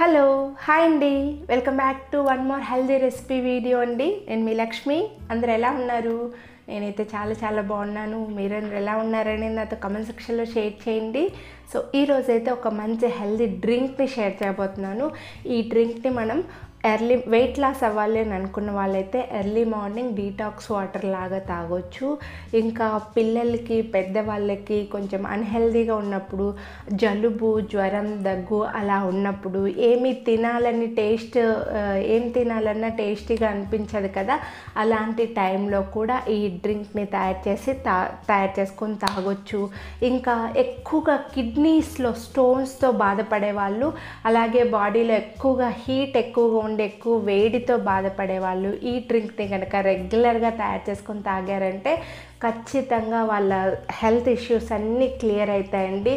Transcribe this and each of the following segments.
hello hi అండి welcome back to one more healthy recipe video అండి నేను మీ లక్ష్మి అందరు ఎలా ఉన్నారు నేనైతే చాలా చాలా బాగున్నాను మీరందరూ ఎలా ఉన్నారని నాతో కమెంట్ సెక్షన్లో షేర్ చేయండి సో ఈరోజైతే ఒక మంచి హెల్దీ డ్రింక్ని షేర్ చేయబోతున్నాను ఈ డ్రింక్ని మనం ఎర్లీ వెయిట్ లాస్ అవ్వాలి అని అనుకున్న వాళ్ళైతే ఎర్లీ మార్నింగ్ డీటాక్స్ వాటర్ లాగా తాగొచ్చు ఇంకా పిల్లలకి పెద్దవాళ్ళకి కొంచెం అన్హెల్దీగా ఉన్నప్పుడు జలుబు జ్వరం దగ్గు అలా ఉన్నప్పుడు ఏమి తినాలని టేస్ట్ ఏం తినాలన్నా టేస్టీగా అనిపించదు కదా అలాంటి టైంలో కూడా ఈ డ్రింక్ని తయారు చేసి తా తయారు చేసుకొని తాగొచ్చు ఇంకా ఎక్కువగా కిడ్నీస్లో స్టోన్స్తో బాధపడే వాళ్ళు అలాగే బాడీలో ఎక్కువగా హీట్ ఎక్కువగా ఉండి ఎక్కువ వేడితో బాధపడే వాళ్ళు ఈ డ్రింక్ని కనుక రెగ్యులర్గా తయారు చేసుకొని తాగారంటే ఖచ్చితంగా వాళ్ళ హెల్త్ ఇష్యూస్ అన్నీ క్లియర్ అవుతాయండి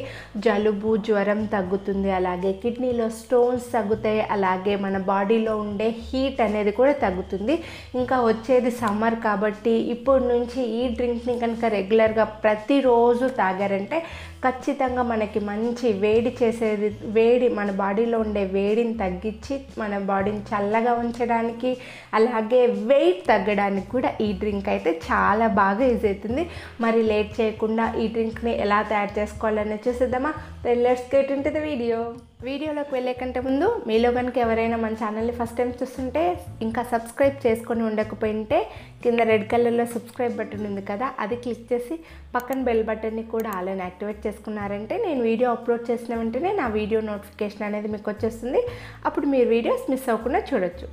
జలుబు జ్వరం తగ్గుతుంది అలాగే కిడ్నీలో స్టోన్స్ తగ్గుతాయి అలాగే మన బాడీలో ఉండే హీట్ అనేది కూడా తగ్గుతుంది ఇంకా వచ్చేది సమ్మర్ కాబట్టి ఇప్పటి నుంచి ఈ డ్రింక్ని కనుక రెగ్యులర్గా ప్రతిరోజు తాగారంటే ఖచ్చితంగా మనకి మంచి వేడి చేసేది వేడి మన బాడీలో ఉండే వేడిని తగ్గించి మన బాడీని చల్లగా ఉంచడానికి అలాగే వెయిట్ తగ్గడానికి కూడా ఈ డ్రింక్ అయితే చాలా బాగా యూజ్ అవుతుంది మరి లేట్ చేయకుండా ఈ డ్రింక్ని ఎలా తయారు చేసుకోవాలని చూసేద్దామా then let's get into the video వీడియోలోకి వెళ్ళే కంటే ముందు మీలో కనుక ఎవరైనా మన ఛానల్ని ఫస్ట్ టైం చూస్తుంటే ఇంకా సబ్స్క్రైబ్ చేసుకొని ఉండకపోయింటే కింద రెడ్ కలర్లో సబ్స్క్రైబ్ బటన్ ఉంది కదా అది క్లిక్ చేసి పక్కన బెల్ బటన్ని కూడా ఆలోని యాక్టివేట్ చేసుకున్నారంటే నేను వీడియో అప్లోడ్ చేసిన వెంటనే నా వీడియో నోటిఫికేషన్ అనేది మీకు వచ్చేస్తుంది అప్పుడు మీరు వీడియోస్ మిస్ అవ్వకుండా చూడొచ్చు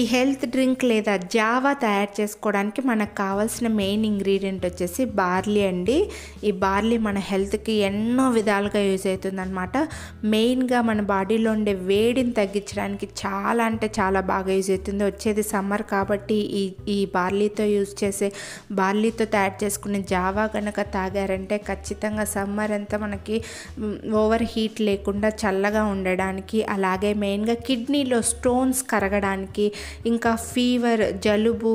ఈ హెల్త్ డ్రింక్ లేదా జావా తయారు చేసుకోవడానికి మనకు కావాల్సిన మెయిన్ ఇంగ్రీడియంట్ వచ్చేసి బార్లీ అండి ఈ బార్లీ మన హెల్త్కి ఎన్నో విధాలుగా యూజ్ అవుతుందన్నమాట మెయిన్గా మన బాడీలో ఉండే వేడిని తగ్గించడానికి చాలా అంటే చాలా బాగా యూజ్ అవుతుంది వచ్చేది సమ్మర్ కాబట్టి ఈ ఈ బార్లీతో యూజ్ చేసే బార్లీతో తయారు చేసుకునే జావా కనుక తాగారంటే ఖచ్చితంగా సమ్మర్ అంతా మనకి ఓవర్ హీట్ లేకుండా చల్లగా ఉండడానికి అలాగే మెయిన్గా కిడ్నీలో స్టోన్స్ కరగడానికి ఇంకా ఫీవర్ జలుబు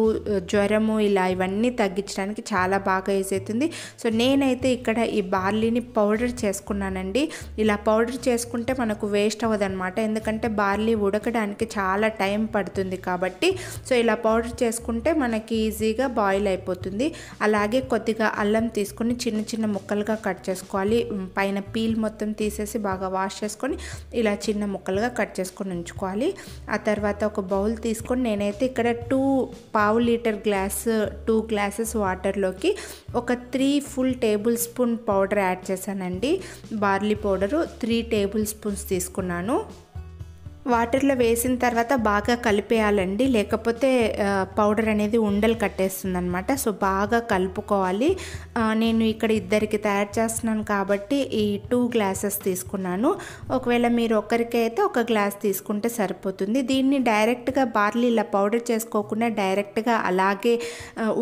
జ్వరము ఇలా ఇవన్నీ తగ్గించడానికి చాలా బాగా యూజ్ అవుతుంది సో నేనైతే ఇక్కడ ఈ బార్లీని పౌడర్ చేసుకున్నానండి ఇలా పౌడర్ చేసుకుంటే మనకు వేస్ట్ అవ్వదన్నమాట ఎందుకంటే బార్లీ ఉడకడానికి చాలా టైం పడుతుంది కాబట్టి సో ఇలా పౌడర్ చేసుకుంటే మనకి ఈజీగా బాయిల్ అయిపోతుంది అలాగే కొద్దిగా అల్లం తీసుకొని చిన్న చిన్న ముక్కలుగా కట్ చేసుకోవాలి పైన పీల్ మొత్తం తీసేసి బాగా వాష్ చేసుకొని ఇలా చిన్న ముక్కలుగా కట్ చేసుకొని ఉంచుకోవాలి ఆ తర్వాత ఒక బౌల్ తీసుకొని తీసుకొని నేనైతే ఇక్కడ టూ పావు లీటర్ గ్లాస్ టూ గ్లాసెస్ వాటర్లోకి ఒక three full tablespoon powder add చేశానండి barley powder three tablespoons తీసుకున్నాను వాటర్లో వేసిన తర్వాత బాగా కలిపేయాలండి లేకపోతే పౌడర్ అనేది ఉండలు కట్టేస్తుంది అనమాట సో బాగా కలుపుకోవాలి నేను ఇక్కడ ఇద్దరికి తయారు చేస్తున్నాను కాబట్టి ఈ టూ గ్లాసెస్ తీసుకున్నాను ఒకవేళ మీరు ఒక్కరికి అయితే ఒక గ్లాస్ తీసుకుంటే సరిపోతుంది దీన్ని డైరెక్ట్గా బార్లీ ఇలా పౌడర్ చేసుకోకుండా డైరెక్ట్గా అలాగే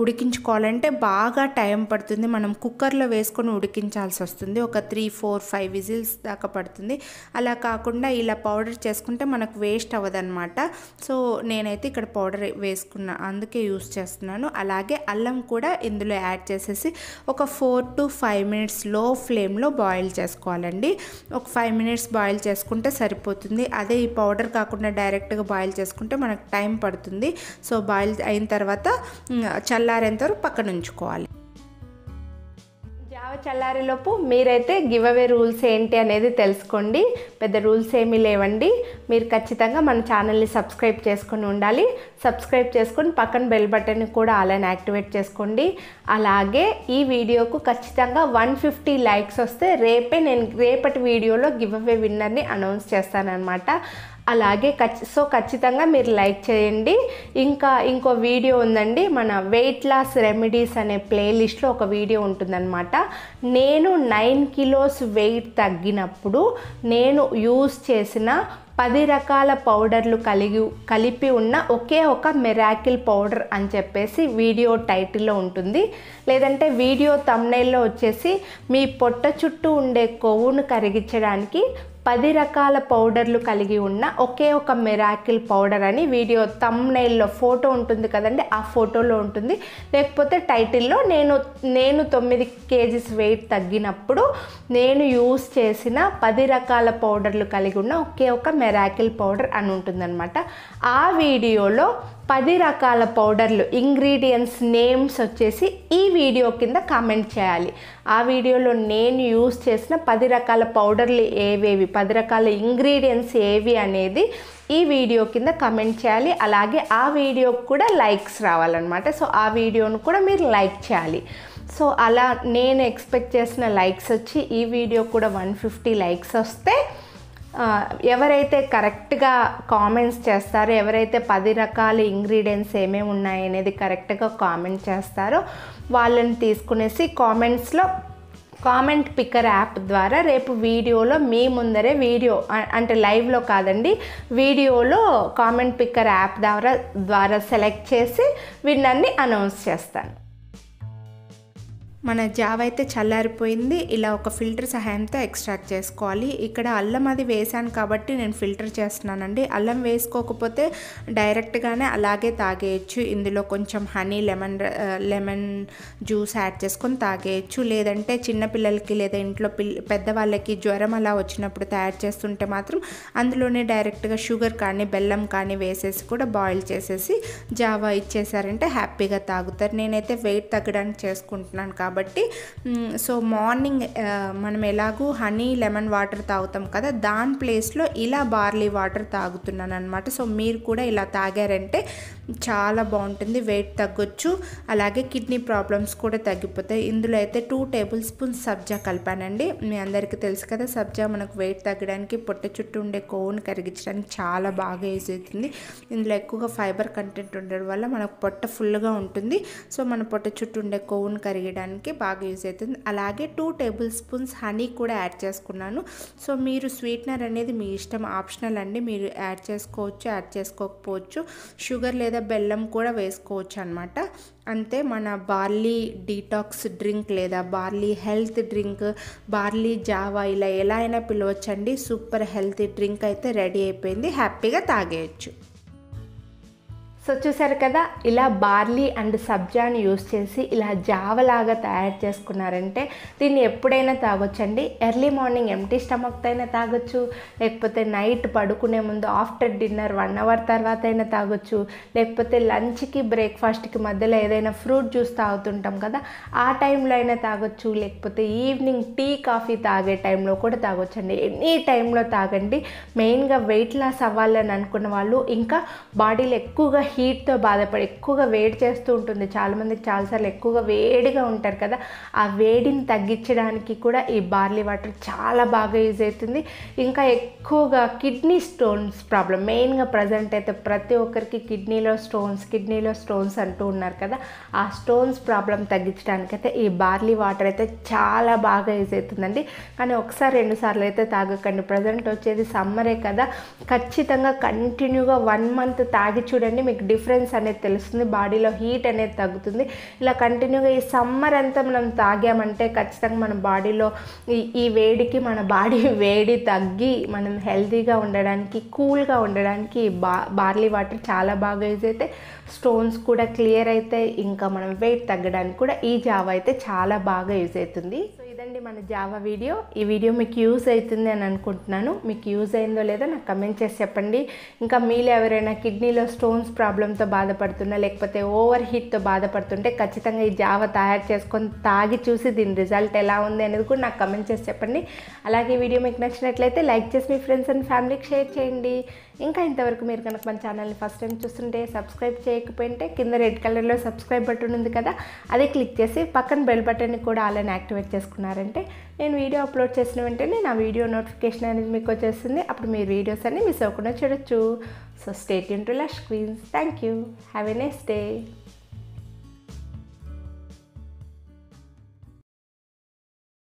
ఉడికించుకోవాలంటే బాగా టైం పడుతుంది మనం కుక్కర్లో వేసుకొని ఉడికించాల్సి వస్తుంది ఒక త్రీ ఫోర్ ఫైవ్ విజిల్స్ దాకా పడుతుంది అలా కాకుండా ఇలా పౌడర్ చేసుకుంటే మనకు వేస్ట్ అవ్వదనమాట సో నేనైతే ఇక్కడ పౌడర్ వేసుకున్నా అందుకే యూస్ చేస్తున్నాను అలాగే అల్లం కూడా ఇందులో యాడ్ చేసేసి ఒక ఫోర్ టు ఫైవ్ మినిట్స్ లో ఫ్లేమ్లో బాయిల్ చేసుకోవాలండి ఒక ఫైవ్ మినిట్స్ బాయిల్ చేసుకుంటే సరిపోతుంది అదే ఈ పౌడర్ కాకుండా డైరెక్ట్గా బాయిల్ చేసుకుంటే మనకు టైం పడుతుంది సో బాయిల్ అయిన తర్వాత చల్లారేంతవరకు పక్కన ఉంచుకోవాలి చల్లారేలోపు మీరైతే గివ్ అవే రూల్స్ ఏంటి అనేది తెలుసుకోండి పెద్ద రూల్స్ ఏమీ లేవండి మీరు ఖచ్చితంగా మన ఛానల్ని సబ్స్క్రైబ్ చేసుకుని ఉండాలి సబ్స్క్రైబ్ చేసుకుని పక్కన బెల్ బటన్ కూడా అలానే యాక్టివేట్ చేసుకోండి అలాగే ఈ వీడియోకు ఖచ్చితంగా వన్ ఫిఫ్టీ లైక్స్ వస్తే రేపే నేను రేపటి వీడియోలో గివ్ అవే విన్నర్ని అనౌన్స్ చేస్తానన్నమాట అలాగే సో ఖచ్చితంగా మీరు లైక్ చేయండి ఇంకా ఇంకో వీడియో ఉందండి మన వెయిట్ లాస్ రెమెడీస్ అనే ప్లేలిస్ట్లో ఒక వీడియో ఉంటుందన్నమాట నేను నైన్ కిలోస్ వెయిట్ తగ్గినప్పుడు నేను యూస్ చేసిన పది రకాల పౌడర్లు కలిగి కలిపి ఉన్న ఒకే ఒక మెరాకిల్ పౌడర్ అని చెప్పేసి వీడియో టైటిల్లో ఉంటుంది లేదంటే వీడియో తమ్నైల్లో వచ్చేసి మీ పొట్ట చుట్టూ ఉండే కొవ్వును కరిగించడానికి పది రకాల పౌడర్లు కలిగి ఉన్న ఒకే ఒక మెరాకిల్ పౌడర్ అని వీడియో తమ్నైల్లో ఫోటో ఉంటుంది కదండి ఆ ఫోటోలో ఉంటుంది లేకపోతే టైటిల్లో నేను నేను తొమ్మిది కేజీస్ వెయిట్ తగ్గినప్పుడు నేను యూస్ చేసిన పది రకాల పౌడర్లు కలిగి ఉన్న ఒకే ఒక మెరాకిల్ పౌడర్ అని ఉంటుందన్నమాట ఆ వీడియోలో పది రకాల పౌడర్లు ఇంగ్రీడియంట్స్ నేమ్స్ వచ్చేసి ఈ వీడియో కింద కామెంట్ చేయాలి ఆ వీడియోలో నేను యూస్ చేసిన పది రకాల పౌడర్లు ఏవేవి పది రకాల ఇంగ్రీడియంట్స్ ఏవి అనేది ఈ వీడియో కింద కమెంట్ చేయాలి అలాగే ఆ వీడియోకి కూడా లైక్స్ రావాలన్నమాట సో ఆ వీడియోను కూడా మీరు లైక్ చేయాలి సో అలా నేను ఎక్స్పెక్ట్ చేసిన లైక్స్ వచ్చి ఈ వీడియో కూడా వన్ ఫిఫ్టీ లైక్స్ వస్తే ఎవరైతే కరెక్ట్గా కామెంట్స్ చేస్తారో ఎవరైతే పది రకాల ఇంగ్రీడియంట్స్ ఏమేమి ఉన్నాయనేది కరెక్ట్గా కామెంట్ చేస్తారో వాళ్ళని తీసుకునేసి కామెంట్స్లో కామెంట్ పిక్కర్ యాప్ ద్వారా రేపు వీడియోలో మీ ముందరే వీడియో అంటే లైవ్లో కాదండి వీడియోలో కామెంట్ పిక్కర్ యాప్ ద్వారా ద్వారా సెలెక్ట్ చేసి విన్నర్ని అనౌన్స్ చేస్తాను మన జావ అయితే చల్లారిపోయింది ఇలా ఒక ఫిల్టర్ సహాయంతో ఎక్స్ట్రాక్ట్ చేసుకోవాలి ఇక్కడ అల్లం అది వేసాను కాబట్టి నేను ఫిల్టర్ చేస్తున్నానండి అల్లం వేసుకోకపోతే డైరెక్ట్గానే అలాగే తాగేయచ్చు ఇందులో కొంచెం honey lemon lemon juice add చేసుకొని తాగేయచ్చు లేదంటే చిన్నపిల్లలకి లేదా ఇంట్లో పిల్ల పెద్దవాళ్ళకి జ్వరం అలా వచ్చినప్పుడు తయారు చేస్తుంటే మాత్రం అందులోనే డైరెక్ట్గా షుగర్ కానీ బెల్లం కానీ వేసేసి కూడా బాయిల్ చేసేసి జావా ఇచ్చేసారంటే హ్యాపీగా తాగుతారు నేనైతే వెయిట్ తగ్గడానికి చేసుకుంటున్నాను కాబట్టి కాబట్టి సో మార్నింగ్ మనం ఎలాగూ హనీ లెమన్ వాటర్ తాగుతాం కదా దాని ప్లేస్లో ఇలా బార్లీ వాటర్ తాగుతున్నాను అనమాట సో మీరు కూడా ఇలా తాగారంటే చాలా బాగుంటుంది వెయిట్ తగ్గొచ్చు అలాగే కిడ్నీ ప్రాబ్లమ్స్ కూడా తగ్గిపోతాయి ఇందులో అయితే టూ టేబుల్ స్పూన్స్ సబ్జా కలిపానండి మీ అందరికీ తెలుసు కదా సబ్జా మనకు వెయిట్ తగ్గడానికి పొట్ట చుట్టూ ఉండే కోవును కరిగించడానికి చాలా బాగా యూజ్ అవుతుంది ఇందులో ఎక్కువగా ఫైబర్ కంటెంట్ ఉండడం వల్ల మనకు పొట్ట ఫుల్గా ఉంటుంది సో మన పొట్ట చుట్టూ ఉండే కొవ్వును కరిగడానికి మనకి బాగా యూజ్ అవుతుంది అలాగే టూ టేబుల్ స్పూన్స్ హనీ కూడా యాడ్ చేసుకున్నాను సో మీరు స్వీట్నర్ అనేది మీ ఇష్టం ఆప్షనల్ అండి మీరు యాడ్ చేసుకోవచ్చు యాడ్ చేసుకోకపోవచ్చు షుగర్ లేదా బెల్లం కూడా వేసుకోవచ్చు అనమాట అంతే మన బార్లీ డీటాక్స్ డ్రింక్ లేదా బార్లీ హెల్త్ డ్రింక్ బార్లీ జావా ఇలా ఎలా అయినా పిలవచ్చండి సూపర్ హెల్తీ డ్రింక్ అయితే రెడీ అయిపోయింది హ్యాపీగా తాగేయచ్చు సో చూసారు కదా ఇలా బార్లీ అండ్ సబ్జాని యూస్ చేసి ఇలా జావలాగా తయారు చేసుకున్నారంటే దీన్ని ఎప్పుడైనా తాగొచ్చండి ఎర్లీ మార్నింగ్ ఎంటీ స్టమక్తో అయినా తాగొచ్చు లేకపోతే నైట్ పడుకునే ముందు ఆఫ్టర్ డిన్నర్ వన్ అవర్ తర్వాత అయినా తాగొచ్చు లేకపోతే లంచ్కి బ్రేక్ఫాస్ట్కి మధ్యలో ఏదైనా ఫ్రూట్ జ్యూస్ తాగుతుంటాం కదా ఆ టైంలో అయినా తాగొచ్చు లేకపోతే ఈవినింగ్ టీ కాఫీ తాగే టైంలో కూడా తాగొచ్చండి ఎనీ టైంలో తాగండి మెయిన్గా వెయిట్ లాస్ అవ్వాలని అనుకున్న వాళ్ళు ఇంకా బాడీలో ఎక్కువగా హీట్తో బాధపడి ఎక్కువగా వేడి చేస్తూ ఉంటుంది చాలామందికి చాలాసార్లు ఎక్కువగా వేడిగా ఉంటారు కదా ఆ వేడిని తగ్గించడానికి కూడా ఈ బార్లీ వాటర్ చాలా బాగా యూజ్ అవుతుంది ఇంకా ఎక్కువగా కిడ్నీ స్టోన్స్ ప్రాబ్లం మెయిన్గా ప్రజెంట్ అయితే ప్రతి ఒక్కరికి కిడ్నీలో స్టోన్స్ కిడ్నీలో స్టోన్స్ అంటూ ఉన్నారు కదా ఆ స్టోన్స్ ప్రాబ్లం తగ్గించడానికైతే ఈ బార్లీ వాటర్ అయితే చాలా బాగా యూజ్ అవుతుందండి కానీ ఒకసారి రెండు సార్లు అయితే తాగకండి ప్రజెంట్ వచ్చేది సమ్మరే కదా ఖచ్చితంగా కంటిన్యూగా వన్ మంత్ తాగి చూడండి మీకు డిఫరెన్స్ అనేది తెలుస్తుంది బాడీలో హీట్ అనేది తగ్గుతుంది ఇలా కంటిన్యూగా ఈ సమ్మర్ అంతా మనం తాగామంటే ఖచ్చితంగా మన బాడీలో ఈ వేడికి మన బాడీ వేడి తగ్గి మనం హెల్తీగా ఉండడానికి కూల్గా ఉండడానికి బా బార్లీ వాటర్ చాలా బాగా యూజ్ అయితే స్టోన్స్ కూడా క్లియర్ అయితే ఇంకా మనం వెయిట్ తగ్గడానికి కూడా ఈ జావ అయితే చాలా బాగా యూజ్ అవుతుంది ఇదండి మన జావా వీడియో ఈ వీడియో మీకు యూజ్ అవుతుంది అని అనుకుంటున్నాను మీకు యూజ్ అయిందో లేదో నాకు కమెంట్ చేసి చెప్పండి ఇంకా మీలో ఎవరైనా కిడ్నీలో స్టోన్స్ ప్రాబ్లంతో బాధపడుతున్నా లేకపోతే ఓవర్ హీట్తో బాధపడుతుంటే ఖచ్చితంగా ఈ జావా తయారు చేసుకొని తాగి చూసి దీని రిజల్ట్ ఎలా ఉంది అనేది కూడా నాకు కమెంట్ చేసి చెప్పండి అలాగే ఈ వీడియో మీకు నచ్చినట్లయితే లైక్ చేసి మీ ఫ్రెండ్స్ అండ్ ఫ్యామిలీకి షేర్ చేయండి ఇంకా ఇంతవరకు మీరు కనుక మన ఛానల్ని ఫస్ట్ టైం చూస్తుంటే సబ్స్క్రైబ్ చేయకపోయింటే కింద రెడ్ కలర్లో సబ్స్క్రైబ్ బటన్ ఉంది కదా అది క్లిక్ చేసి పక్కన బెల్ బటన్ని కూడా అలానే యాక్టివేట్ చేసుకున్నారండి అంటే నేను వీడియో అప్లోడ్ చేసిన వెంటనే నా వీడియో నోటిఫికేషన్ అనేది మీకు వచ్చేస్తుంది అప్పుడు మీరు వీడియోస్ అన్నీ మిస్ అవ్వకుండా చూడొచ్చు సో స్టేట్ యూన్ to Lush Queens thank you have a next day